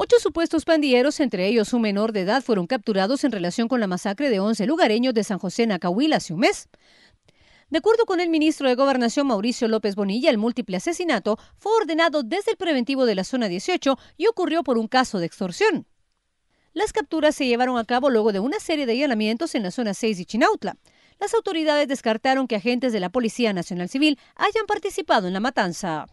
Ocho supuestos pandilleros, entre ellos un menor de edad, fueron capturados en relación con la masacre de 11 lugareños de San José Nacahuila, hace un mes. De acuerdo con el ministro de Gobernación Mauricio López Bonilla, el múltiple asesinato fue ordenado desde el preventivo de la zona 18 y ocurrió por un caso de extorsión. Las capturas se llevaron a cabo luego de una serie de allanamientos en la zona 6 y Chinautla. Las autoridades descartaron que agentes de la Policía Nacional Civil hayan participado en la matanza.